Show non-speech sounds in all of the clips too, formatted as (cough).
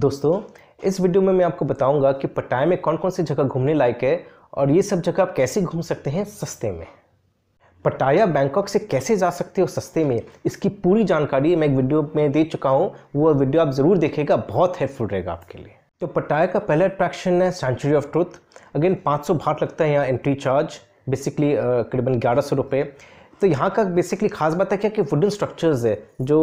दोस्तों इस वीडियो में मैं आपको बताऊंगा कि पटाया में कौन कौन सी जगह घूमने लायक है और ये सब जगह आप कैसे घूम सकते हैं सस्ते में पटाया बैंकॉक से कैसे जा सकते हो सस्ते में इसकी पूरी जानकारी मैं एक वीडियो में दे चुका हूँ वो वीडियो आप ज़रूर देखेगा बहुत हेल्पफुल रहेगा आपके लिए तो पटाया का पहला अट्रैक्शन है Sanctuary of Truth again 500 baht लगता है यहाँ एंट्री चार्ज बेसिकली करीबन ग्यारह सौ रुपये तो यहाँ का बेसिकली खास बात है क्या कि वुडन स्ट्रक्चर्स है जो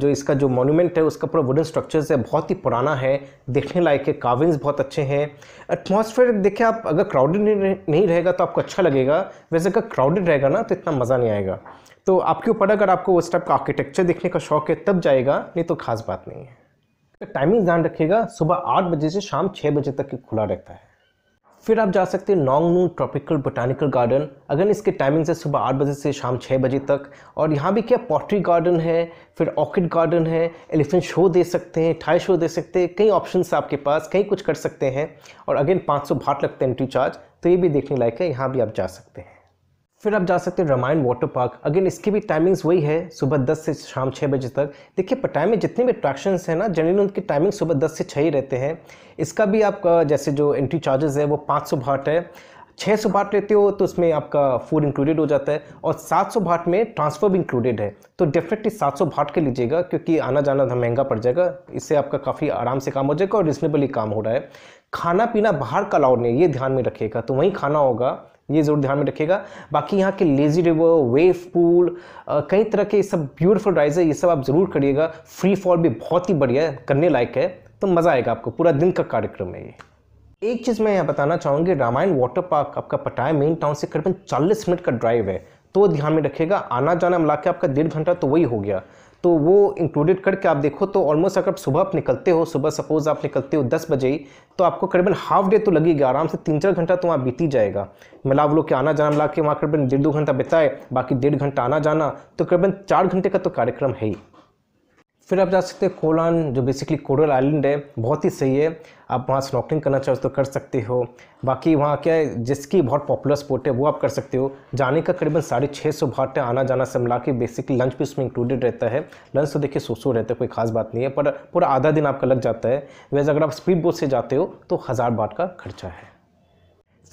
जो इसका जो मोनूमेंट है उसका पूरा वुडन स्ट्रक्चर्स है बहुत ही पुराना है देखने लायक है कार्विंग्स बहुत अच्छे हैं एटमॉस्फेयर देखिए आप अगर क्राउडेड नहीं रहेगा तो आपको अच्छा लगेगा वैसे अगर क्राउडेड रहेगा ना तो इतना मज़ा नहीं आएगा तो आपके ऊपर अगर आपको उस टाइप का आर्किटेक्चर देखने का शौक है तब जाएगा नहीं तो खास बात नहीं है टाइमिंग तो ध्यान रखिएगा सुबह आठ बजे से शाम छः बजे तक खुला रहता है फिर आप जा सकते हैं नॉन्ग नू ट्रॉपिकल बोटानिकल गार्डन अगर इसके टाइमिंग्स है सुबह आठ बजे से शाम छः बजे तक और यहाँ भी क्या पॉटरी गार्डन है फिर ऑर्किड गार्डन है एलिफेंट शो दे सकते हैं ठाई शो दे सकते हैं कई ऑप्शंस आपके पास कई कुछ कर सकते हैं और अगेन पाँच सौ भाट लगते हैं एंट्री चार्ज तो ये भी देखने लायक है यहाँ भी आप जा सकते हैं फिर आप जा सकते हैं रामायण वाटर पार्क अगेन इसकी भी टाइमिंग्स वही है सुबह 10 से शाम 6 बजे तक देखिए पटाया में जितने भी अट्रैक्शन हैं ना जनरली उनकी टाइमिंग सुबह 10 से 6 ही रहते हैं इसका भी आपका जैसे जो एंट्री चार्जेस है वो पाँच सौ भाट है छः सौ भाट लेते हो तो उसमें आपका फूड इंक्लूडेड हो जाता है और सात सौ भाट में ट्रांसफ़र भी इंक्लूडेड है तो डेफिनेटली सात सौ भाट के लीजिएगा क्योंकि आना जाना महंगा पड़ जाएगा इससे आपका काफ़ी आराम से काम हो जाएगा और रिजनेबली काम हो रहा है खाना पीना बाहर का अलाउड नहीं ये ध्यान में रखिएगा तो वहीं खाना होगा ये ज़रूर ध्यान में रखिएगा बाकी यहाँ के लेजी रिवर वेव पूल कई तरह के सब ब्यूटीफुल राइज है ये सब आप ज़रूर करिएगा फ्री फॉल भी बहुत ही बढ़िया है करने लायक है तो मज़ा आएगा आपको पूरा दिन का कार्यक्रम है ये एक चीज़ मैं यहाँ बताना चाहूँगी रामायण वाटर पार्क आपका पटाया मेन टाउन से करीबन चालीस मिनट का ड्राइव है तो ध्यान में रखिएगा आना जाना मिला के आपका डेढ़ घंटा तो वही हो गया तो वो इंक्लूडेड करके आप देखो तो ऑलमोस्ट अगर आप सुबह आप निकलते हो सुबह सपोज़ आप निकलते हो दस बजे तो आपको करीबन हाफ डे तो लगेगा आराम से तीन चार घंटा तो वहाँ बीती जाएगा मिला मतलब वो के आना जाना मिला के वहाँ करीबन डेढ़ दो घंटा बिताए बाकी डेढ़ घंटा आना जाना तो करीबन चार घंटे का तो कार्यक्रम है ही फिर आप जा सकते हैं कोलान जो बेसिकली कोरल आइलैंड है बहुत ही सही है आप वहाँ स्नॉकलिंग करना चाहो तो कर सकते हो बाकी वहाँ क्या है जिसकी बहुत पॉपुलर स्पोर्ट है वो आप कर सकते हो जाने का करीबन साढ़े छः सौ भाट है आना जाना से मिला के बेसिकली लंच भी उसमें इंक्लूडेड रहता है लंच तो देखिए सो सो रहता है कोई खास बात नहीं है पर पूरा आधा दिन आपका लग जाता है वैसे अगर आप स्पीड बोट से जाते हो तो हज़ार बाट का खर्चा है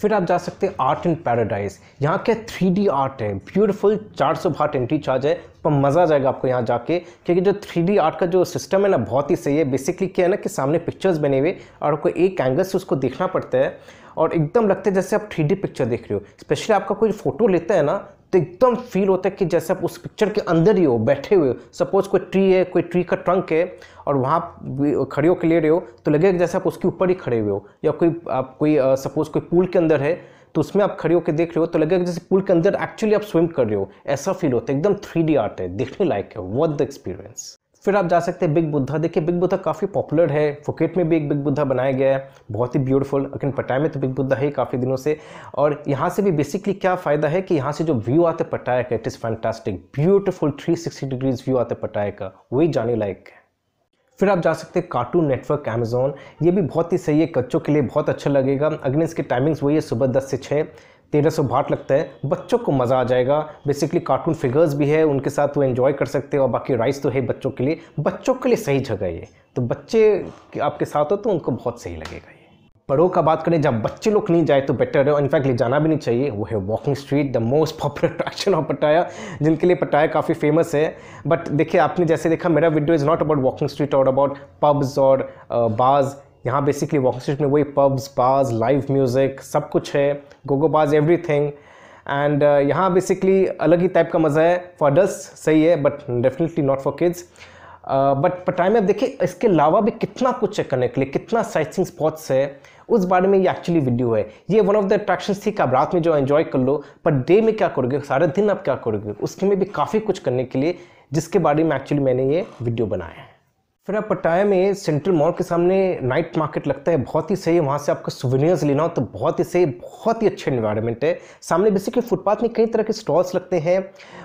फिर आप जा सकते हैं आर्ट इन पैराडाइज यहाँ के थ्री डी आर्ट है ब्यूटीफुल चार सौ भाट एंट्री चार्ज है पर मज़ा आ जाएगा आपको यहाँ जाके क्योंकि जो थ्री डी आर्ट का जो सिस्टम है ना बहुत ही सही है बेसिकली क्या है ना कि सामने पिक्चर्स बने हुए और आपको एक एंगल से उसको देखना पड़ता है और एकदम लगता है जैसे आप थ्री पिक्चर देख रहे हो स्पेशली आपका कोई फोटो लेता है ना तो एकदम फील होता है कि जैसे आप उस पिक्चर के अंदर ही हो बैठे हुए हो सपोज कोई ट्री है कोई ट्री का ट्रंक है और वहाँ खड़े होकर ले रहे हो तो लगेगा जैसे आप उसके ऊपर ही खड़े हुए हो या कोई आप कोई सपोज कोई पूल के अंदर है तो उसमें आप खड़े होकर देख रहे हो तो लगेगा जैसे पूल के अंदर एक्चुअली आप स्विम कर रहे हो ऐसा फील होता है एकदम थ्री आर्ट है देखने लायक है वॉट द एक्सपीरियंस फिर आप जा सकते हैं बिग बुद्धा देखिए बिग बुद्धा काफ़ी पॉपुलर है फुकेट में भी एक बिग बुद्धा बनाया गया है बहुत ही ब्यूटीफुल अखंड पटाया में तो बिग बुद्धा है काफ़ी दिनों से और यहाँ से भी बेसिकली क्या फ़ायदा है कि यहाँ से जो व्यू आते पटाया का it is fantastic beautiful 360 degrees view आते पटाया का वही जाने लायक है फिर आप जा सकते हैं कार्टून नेटवर्क अमेजोन ये भी बहुत ही सही है कच्चों के लिए बहुत अच्छा लगेगा अगेन इसके टाइमिंग्स वही है सुबह दस से छः तेरह सौ भाट लगता है बच्चों को मज़ा आ जाएगा बेसिकली कार्टून फिगर्स भी है उनके साथ वो एंजॉय कर सकते हैं और बाकी राइस तो है बच्चों के लिए बच्चों के लिए सही जगह ये तो बच्चे आपके साथ हो तो उनको बहुत सही लगेगा ये बड़ों का बात करें जहाँ बच्चे लोग नहीं जाए तो बेटर है इनफैक्ट ले जाना भी नहीं चाहिए वो है walking street the most popular attraction of Pattaya जिनके लिए पटाया काफ़ी फेमस है बट देखिए आपने जैसे देखा मेरा video is not about walking street और अबाउट पब्स और बाज़ यहाँ बेसिकली वॉकिंग स्ट्रीट में वही पब्स बार्स लाइव म्यूज़िक सब कुछ है go go bars everything and यहाँ बेसिकली अलग ही टाइप का मज़ा है फॉर अडल्ट सही है but definitely not for kids but time में आप देखिए इसके अलावा भी कितना कुछ है करने के लिए कितना साइट सिंग स्पॉट्स है उस बारे में ये एक्चुअली वीडियो है ये वन ऑफ द अट्रैक्शन थी कि आप रात में जो एंजॉय कर लो पर डे में क्या करोगे सारे दिन आप क्या करोगे उसके में भी काफ़ी कुछ करने के लिए जिसके बारे में एक्चुअली मैंने ये वीडियो बनाया है फिर आप पटाया में सेंट्रल मॉल के सामने नाइट मार्केट लगता है बहुत ही सही वहाँ से आपको सुविनियर्स लेना हो तो बहुत ही सही बहुत ही अच्छे इन्वायरमेंट है सामने बेसिकली फुटपाथ में कई तरह के स्टॉल्स लगते हैं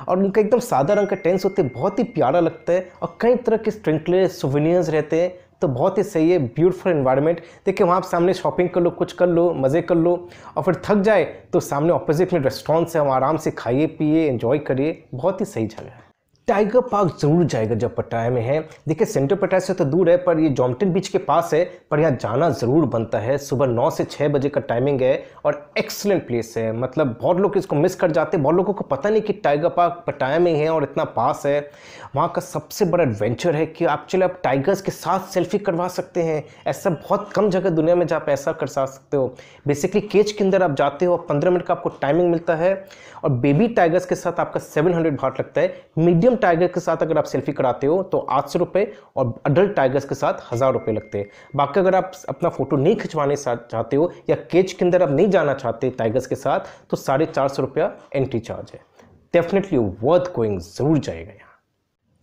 और उनका एकदम सादा रंग का टेंस होते हैं बहुत ही प्यारा लगता है और कई तरह के स्ट्रिंकले सुविनियर्स रहते हैं तो बहुत ही सही है ब्यूटीफुल इन्वायरमेंट देखिए वहाँ आप सामने शॉपिंग कर लो कुछ कर लो मज़े कर लो और फिर थक जाए तो सामने ऑपोजिट में रेस्टोरेंट्स है वहाँ आराम से खाइए पिए इन्जॉय करिए बहुत ही सही जगह है टाइगर पार्क जरूर जाएगा जब पटाया में है देखिए सेंटर पटाया से तो दूर है पर ये जॉमटन बीच के पास है पर यहाँ जाना ज़रूर बनता है सुबह नौ से छः बजे का टाइमिंग है और एक्सलेंट प्लेस है मतलब बहुत लोग इसको मिस कर जाते हैं बहुत लोगों को पता नहीं कि टाइगर पार्क पटाया में है और इतना पास है वहाँ का सबसे बड़ा एडवेंचर है कि आप चले आप टाइगर्स के साथ सेल्फी करवा सकते हैं ऐसा बहुत कम जगह दुनिया में जहाँ आप ऐसा कर सकते हो बेसिकली केज के अंदर आप जाते हो पंद्रह मिनट का आपको टाइमिंग मिलता है और बेबी टाइगर्स के साथ आपका सेवन हंड्रेड भाट लगता है मीडियम कस्टम टाइगर के साथ अगर आप सेल्फी कराते हो तो आठ सौ रुपये और अडल्ट टाइगर्स के साथ हज़ार रुपये लगते हैं बाकी अगर आप अपना फ़ोटो नहीं खिंचवाने चाहते हो या केज के अंदर आप नहीं जाना चाहते टाइगर्स के साथ तो साढ़े चार सौ रुपया एंट्री चार्ज है डेफिनेटली वर्थ गोइंग ज़रूर जाएगा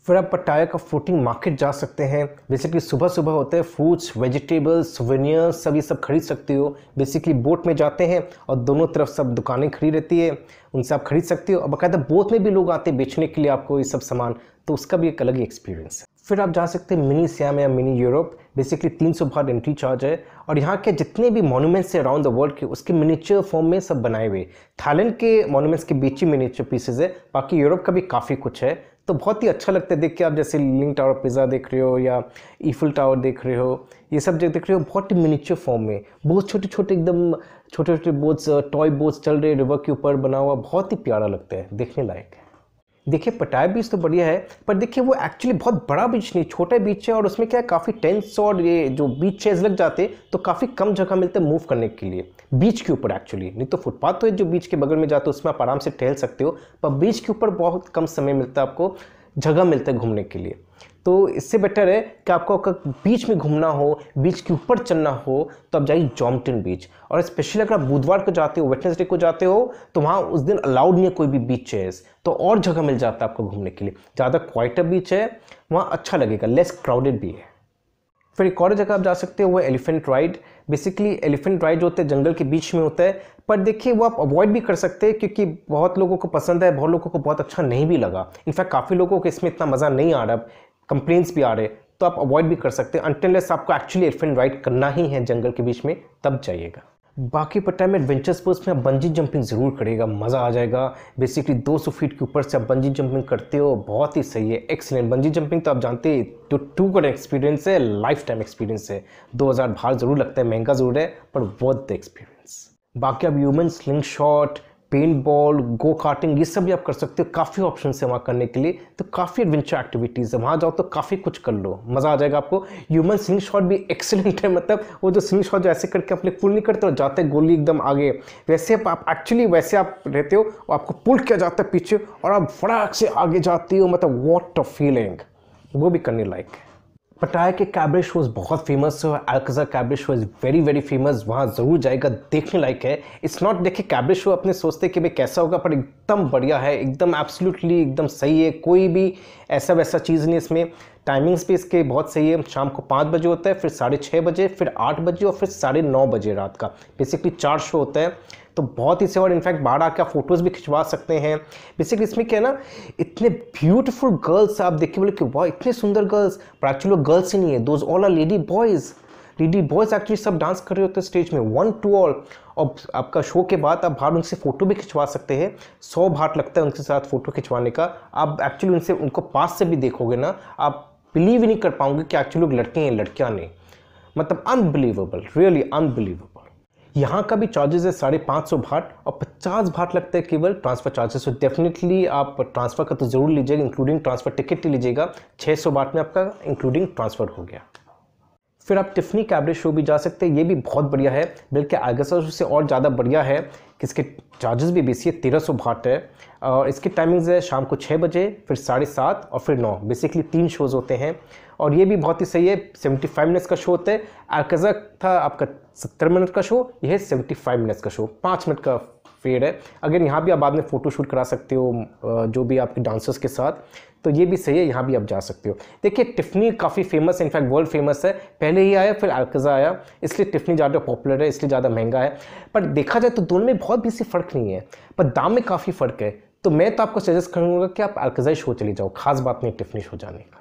फिर आप पटाया का फ्लोटिंग मार्केट जा सकते हैं बेसिकली सुबह सुबह होते हैं फ्रूट्स वेजिटेबल्स सुवेनियर्स सब ये सब खरीद सकते हो बेसिकली बोट में जाते हैं और दोनों तरफ सब दुकानें खड़ी रहती है उनसे आप खरीद सकते हो और बाकायदा बोट में भी लोग आते हैं बेचने के लिए आपको ये सब सामान तो उसका भी एक अलग ही एक्सपीरियंस है फिर आप जा सकते हैं मिनी सियाम या मिनी यूरोप बेसिकली तीन सौ भार एंट्री चार्ज है और यहाँ के जितने भी मोनूमेंट्स हैं अराउंड द वर्ल्ड के उसके मिनीचर फॉर्म में सब बनाए हुए थाईलैंड के मोनूमेंट्स के बीच ही मिनीचर पीसेज है बाकी यूरोप का भी काफ़ी कुछ है तो बहुत ही अच्छा लगता है देख के आप जैसे लिंग टावर पिज़्ज़ा देख रहे हो या ईफुल टावर देख रहे हो ये सब जगह देख रहे हो बहुत ही मिनीचर फॉर्म में बहुत छोटे छोटे एकदम छोटे छोटे बोट्स टॉय बोट्स चल रहे रिवर के ऊपर बना हुआ बहुत ही प्यारा लगता है देखने लायक है देखिए पटाया बीच तो बढ़िया है पर देखिए वो एक्चुअली बहुत बड़ा बीच नहीं छोटा बीच है और उसमें क्या है काफ़ी टेंस और ये जो बीच है लग जाते तो काफ़ी कम जगह मिलते मूव करने के लिए बीच के ऊपर एक्चुअली नहीं तो फुटपाथ तो है जो बीच के बगल में जाते हो उसमें आप आराम से टहल सकते हो पर बीच के ऊपर बहुत कम समय मिलता है आपको जगह मिलता है घूमने के लिए तो इससे बेटर है कि आपको अगर बीच में घूमना हो बीच के ऊपर चलना हो तो आप जाइए जॉमटिन बीच और स्पेशली अगर आप बुधवार को जाते हो वेटनेसडे को जाते हो तो वहाँ उस दिन अलाउड नहीं है कोई भी बीच चेयर्स तो और जगह मिल जाता है आपको घूमने के लिए ज़्यादा क्वाइटर बीच है वहाँ अच्छा लगेगा लेस क्राउडेड भी है फिर एक और जगह आप जा सकते हो वो elephant ride basically elephant ride जो होते हैं जंगल के बीच में होता है पर देखिए वो आप अवॉइड भी कर सकते हैं क्योंकि बहुत लोगों को पसंद है बहुत लोगों को बहुत अच्छा नहीं भी लगा इनफैक्ट काफ़ी लोगों को इसमें इतना मज़ा नहीं आ रहा कंप्लेन्स भी आ रहे तो आप अवॉइड भी कर सकते हैं अनटेनलेस आपको एक्चुअली एलिफेंट राइड करना ही है जंगल के बीच में तब जाइएगा बाकी पट्टा में एडवेंचर स्पोर्ट्स में आप बंजी जंपिंग ज़रूर करेगा मज़ा आ जाएगा बेसिकली 200 फीट के ऊपर से आप बंजी जंपिंग करते हो बहुत ही सही है एक्सीलेंट बंजी जंपिंग तो आप जानते ही तो टू गुड एक्सपीरियंस है लाइफ टाइम एक्सपीरियंस है 2000 भार ज़रूर लगता है महंगा ज़रूर है पर वर्थ द एक्सपीरियंस बाकी आप human slingshot paintball go karting ये सब भी आप कर सकते हो काफ़ी ऑप्शन है वहाँ करने के लिए तो काफ़ी एडवेंचर एक्टिविटीज़ है वहाँ जाओ तो काफ़ी कुछ कर लो मज़ा आ जाएगा आपको ह्यूमन स्विंग शॉट भी एक्सेलेंट है मतलब वो जो स्विंग शॉट जो ऐसे करके अपने पुल नहीं करते और जाते गोली एकदम आगे वैसे आप एक्चुअली वैसे आप रहते हो और आपको पुल किया जाता है पीछे और आप फटाक से आगे जाती हो मतलब वॉट अ फीलिंग वो भी करने लायक है पटाया के कैब्रिश वॉज बहुत famous Alcazar cabaret was very very famous वहाँ ज़रूर जाएगा देखने लायक है इट्स नॉट देखे कैब्रिश शो अपने सोचते कि भाई कैसा होगा पर एकदम बढ़िया है एकदम एब्सोल्युटली एकदम सही है कोई भी ऐसा वैसा चीज़ नहीं इसमें टाइमिंग्स भी इसके बहुत सही है शाम को पाँच बजे होता है फिर साढ़े छः बजे फिर आठ बजे और फिर साढ़े नौ बजे रात का बेसिकली चार शो होता है तो बहुत ही से और इनफैक्ट बाहर आके आप फोटोज़ भी खिंचवा सकते हैं बेसिकली इसमें क्या है ना इतने ब्यूटीफुल गर्ल्स आप देखिए बोले कि वाह इतने सुंदर गर्ल्स पर एक्चुअली गर्ल्स ही नहीं है those all are lady boys lady boys actually सब डांस कर रहे होते हैं स्टेज में वन टू ऑल और आपका शो के बाद आप बाहर उनसे फ़ोटो भी खिंचवा सकते हैं सौ भाट लगता है उनके साथ फ़ोटो खिंचवाने का आप एक्चुअली उनसे उनको पास से भी देखोगे ना आप बिलीव ही नहीं कर पाओगे कि एक्चुअली लोग लड़के हैं लड़कियाँ नहीं मतलब अनबिलीवेबल रियली अनबिलीवेबल यहाँ का भी चार्जेस है साढ़े पाँच सौ भाट और पचास भाट लगता है केवल ट्रांसफ़र चार्जेस तो डेफिनेटली आप ट्रांसफ़र का तो ज़रूर लीजिएगा इंक्लूडिंग ट्रांसफ़र टिकट लीजिएगा छः सौ भाट में आपका इंक्लूडिंग ट्रांसफ़र हो गया फिर आप टिफनी कैबरे शो भी जा सकते हैं ये भी बहुत बढ़िया है बल्कि आगसा से और ज़्यादा बढ़िया है कि इसके चार्जेस भी बेसी है तेरह सौ भाट है और इसकी टाइमिंग्स है शाम को छः बजे फिर साढ़े सात और फिर नौ बेसिकली तीन शोज़ होते हैं और ये भी बहुत ही सही है सेवेंटी फाइव मिनट्स का शो होता है आरकज़ा था आपका सत्तर मिनट का शो यह है सेवेंटी फाइव मिनट्स का शो पाँच मिनट का फेड है अगर यहाँ भी आप बाद में फ़ोटो शूट करा सकते हो जो भी आपके डांसर्स के साथ तो ये भी सही है यहाँ भी आप जा सकते हो देखिए टिफनी काफ़ी फेमस है इनफैक्ट वर्ल्ड फेमस है पहले ही आया फिर अल्कज़ा आया इसलिए टिफनी ज़्यादा पॉपुलर है इसलिए ज़्यादा महंगा है पर देखा जाए तो दोनों में बहुत बेसी फ़र्क नहीं है पर दाम में काफ़ी फ़र्क है तो मैं तो आपको सजेस्ट करूँगा कि आप अल्कज़ा शो चले जाओ खास बात नहीं टिफनी शो जाने का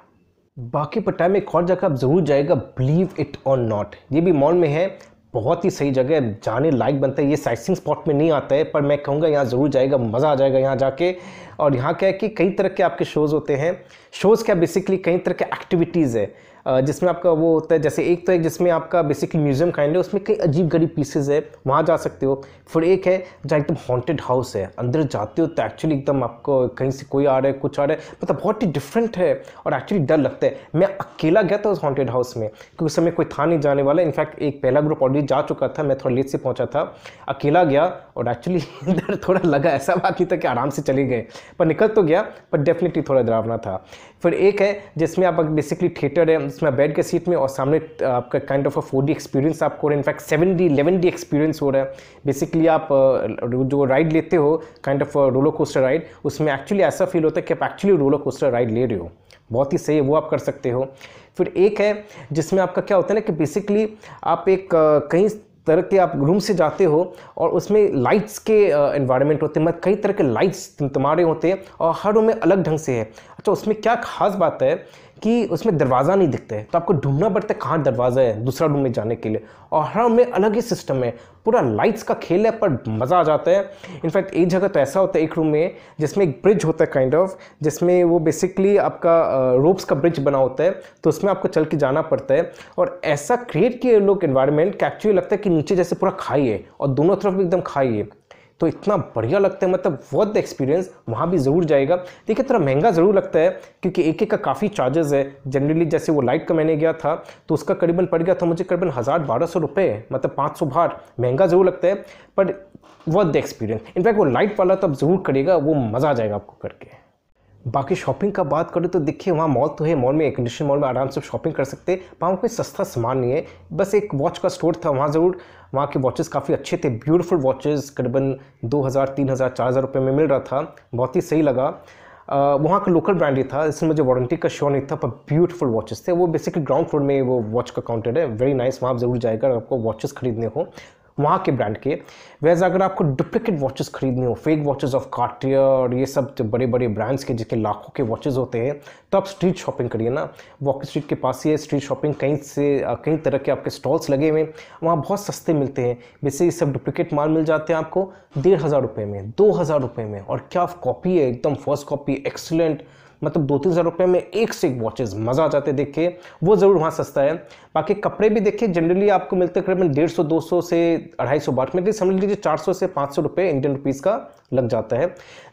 बाकी पटाया में एक और जगह आप ज़रूर जाएगा बिलीव इट और नॉट ये भी मॉल में है बहुत ही सही जगह जाने लायक बनता है ये साइटसिंग स्पॉट में नहीं आता है पर मैं कहूँगा यहाँ ज़रूर जाएगा मज़ा आ जाएगा यहाँ जाके और यहाँ क्या है कि कई तरह के आपके शोज़ होते हैं शोज़ क्या बेसिकली कई तरह के एक्टिविटीज़ है जिसमें आपका वो होता है जैसे एक तो एक जिसमें आपका बेसिकली म्यूजियम काइंड है उसमें कई अजीब गरीब पीसेज है वहाँ जा सकते हो फिर एक है जहाँ एकदम हॉन्टेड हाउस है अंदर जाते हो तो एक्चुअली एकदम आपको कहीं से कोई आ रहा है कुछ आ रहा है मतलब बहुत ही डिफरेंट है और एक्चुअली डर लगता है मैं अकेला गया था उस हॉन्टेड हाउस में क्योंकि उस समय कोई था नहीं जाने वाला इनफैक्ट एक पहला ग्रुप ऑलरेडी जा चुका था मैं थोड़ा लेट से पहुँचा था अकेला गया और एक्चुअली डर (laughs) थोड़ा लगा ऐसा बाकी था कि आराम से चले गए पर निकल तो गया पर डेफिनेटली थोड़ा डरावना था फिर एक है जिसमें आप बेसिकली थिएटर है इसमें बैठ के सीट में और सामने आपका kind of a four D experience आपको हो रहा है in fact seven D eleven D experience हो रहा है बेसिकली आप जो राइड लेते हो kind of roller coaster ride उसमें एक्चुअली ऐसा फील होता है कि आप एक्चुअली रोलो कोस्टर राइड ले रहे हो बहुत ही सही है वो आप कर सकते हो फिर एक है जिसमें आपका क्या होता है ना कि बेसिकली आप एक कहीं तरह के आप रूम से जाते हो और उसमें लाइट्स के इन्वायरमेंट होते हैं मतलब कई तरह के लाइट्स तुम्हारे होते हैं और हर रूम में अलग ढंग से है अच्छा उसमें क्या खास बात है कि उसमें दरवाज़ा नहीं दिखते है तो आपको ढूंढना पड़ता है कहाँ दरवाज़ा है दूसरा रूम में जाने के लिए और हर हाँ, में अलग ही सिस्टम है पूरा लाइट्स का खेल है पर मज़ा आ जाता है इनफैक्ट एक जगह तो ऐसा होता है एक रूम में जिसमें एक ब्रिज होता है काइंड kind ऑफ of, जिसमें वो बेसिकली आपका रोप्स का ब्रिज बना होता है तो उसमें आपको चल के जाना पड़ता है और ऐसा क्रिएट किए लोग इन्वायरमेंट कि एक्चुअली लगता है कि नीचे जैसे पूरा खाई है और दोनों तरफ एकदम खाई है तो इतना बढ़िया लगता है मतलब वर्थ द एक्सपीरियंस वहाँ भी ज़रूर जाएगा देखिए थोड़ा महंगा ज़रूर लगता है क्योंकि एक एक का काफ़ी चार्जेस है जनरली जैसे वो लाइट का मैंने गया था तो उसका करीबन पड़ गया था मुझे करीबन हज़ार बारह सौ रुपये मतलब पाँच सौ भार महंगा ज़रूर लगता है but worth the experience in fact वो लाइट वाला तो आप ज़रूर करेगा वो मज़ा आ जाएगा आपको करके बाकी शॉपिंग का बात करें तो देखिए वहाँ मॉल तो है मॉल में एयर कंडीशन मॉल में आराम से शॉपिंग कर सकते हैं वहाँ कोई सस्ता सामान नहीं है बस एक वॉच का स्टोर था वहाँ ज़रूर वहाँ के वॉचेस काफ़ी अच्छे थे ब्यूटीफुल वॉचेस करीबन दो हज़ार तीन हज़ार चार हज़ार रुपये में मिल रहा था बहुत ही सही लगा वहाँ का लोकल ब्रांड ही था इसमें मुझे वारंटी का श्योर नहीं था पर ब्यूटीफुल वॉचेस थे वो बेसिकली ग्राउंड फ्लोर में वो वॉच का काउंटर है वेरी नाइस वहाँ आप ज़रूर जाएगा अगर आपको वॉचेस खरीदने हो वहाँ के ब्रांड के वैसे अगर आपको डुप्लीकेट वॉचेस खरीदनी हो फेक वॉचेस ऑफ कार्टियर और ये सब जो बड़े बड़े ब्रांड्स के जिसके लाखों के वॉचेस होते हैं तो आप स्ट्रीट शॉपिंग करिए ना वॉक स्ट्रीट के पास ही है स्ट्रीट शॉपिंग कहीं से कई तरह के आपके स्टॉल्स लगे हुए हैं वहाँ बहुत सस्ते मिलते हैं वैसे ये सब डुप्लीकेट माल मिल जाते हैं आपको डेढ़ हज़ार रुपये में दो हज़ार रुपये में और क्या कॉपी है एकदम फर्स्ट कॉपी एक्सलेंट मतलब दो तीन हज़ार रुपये में एक से एक वॉचेज़ मज़ा आ जाते देखिए वो ज़रूर वहाँ सस्ता है बाकी कपड़े भी देखिए जनरली आपको मिलते करीबन डेढ़ सौ दो सौ से अढ़ाई सौ बाट में समझ लीजिए चार सौ से पाँच सौ रुपये इंडियन रुपीज़ का लग जाता है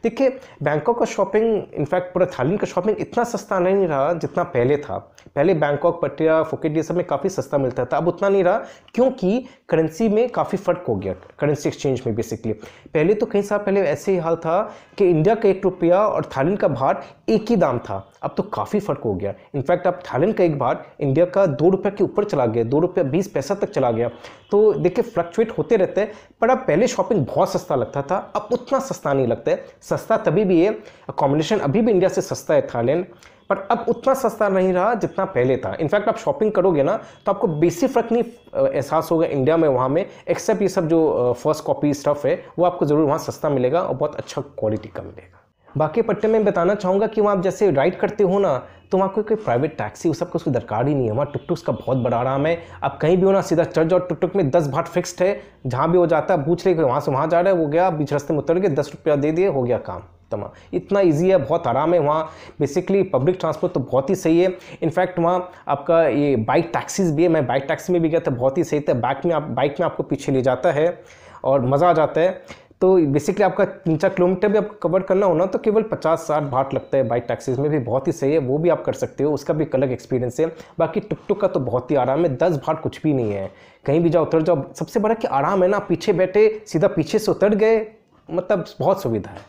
देखिए बैंकॉक का शॉपिंग इनफैक्ट पूरा थालीन का शॉपिंग इतना सस्ता नहीं रहा जितना पहले था पहले बैंकॉक पटिया फुकेट ये सब में काफ़ी सस्ता मिलता था अब उतना नहीं रहा क्योंकि करेंसी में काफ़ी फ़र्क हो गया करेंसी एक्सचेंज में बेसिकली पहले तो कई साल पहले ऐसे ही हाल था कि इंडिया का एक रुपया और थालीन का भाट एक ही दाम था अब तो काफ़ी फ़र्क हो गया इनफैक्ट अब थाईलैंड का एक बार इंडिया का दो रुपये के ऊपर चला गया दो रुपये बीस पैसा तक चला गया तो देखिए फ्लक्चुएट होते रहते हैं पर अब पहले शॉपिंग बहुत सस्ता लगता था अब उतना सस्ता नहीं लगता है सस्ता तभी भी है अकोमोडेशन अभी भी इंडिया से सस्ता है थाईलैंड पर अब उतना सस्ता नहीं रहा जितना पहले था इनफैक्ट आप शॉपिंग करोगे ना तो आपको बेसिक फ़र्क नहीं एहसास होगा इंडिया में वहाँ में एक्सेप्ट ये सब जो फर्स्ट कॉपी स्टफ़ है वो आपको ज़रूर वहाँ सस्ता मिलेगा और बहुत अच्छा क्वालिटी का मिलेगा बाकी पट्टे में बताना चाहूँगा कि वहाँ आप जैसे राइड करते हो ना तो वहाँ कोई कोई प्राइवेट टैक्सी उस सबको उसकी दरकार ही नहीं है वहाँ टुक टुक का बहुत बड़ा आराम है आप कहीं भी हो ना सीधा चर्च और टुक टुक में दस भाट फिक्स्ड है जहाँ भी हो जाता है पूछ रहे कि वहाँ से वहाँ जा रहा है वो गया बीच रास्ते में उतर के दस रुपया दे दिए हो गया काम तमाम इतना ईजी है बहुत आराम है वहाँ बेसिकली पब्लिक ट्रांसपोर्ट तो बहुत ही सही है इनफैक्ट वहाँ आपका ये बाइक टैक्सीज भी है मैं बाइक टैक्सी में भी गया था बहुत ही सही था बाइक में आप बाइक में आपको पीछे ले जाता है और मज़ा आ जाता है तो बेसिकली आपका तीन चार किलोमीटर भी आप कवर करना हो ना तो केवल पचास साठ भाट लगता है बाइक टैक्सीज में भी बहुत ही सही है वो भी आप कर सकते हो उसका भी एक अलग एक्सपीरियंस है बाकी टुक टुक का तो बहुत ही आराम है दस भाट कुछ भी नहीं है कहीं भी जाओ उतर जाओ सबसे बड़ा कि आराम है ना पीछे बैठे सीधा पीछे से उतर गए मतलब बहुत सुविधा है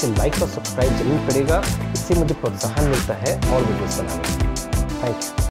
से लाइक और सब्सक्राइब जरूर करेगा इससे मुझे प्रोत्साहन मिलता है और वीडियोस बनाने थैंक यू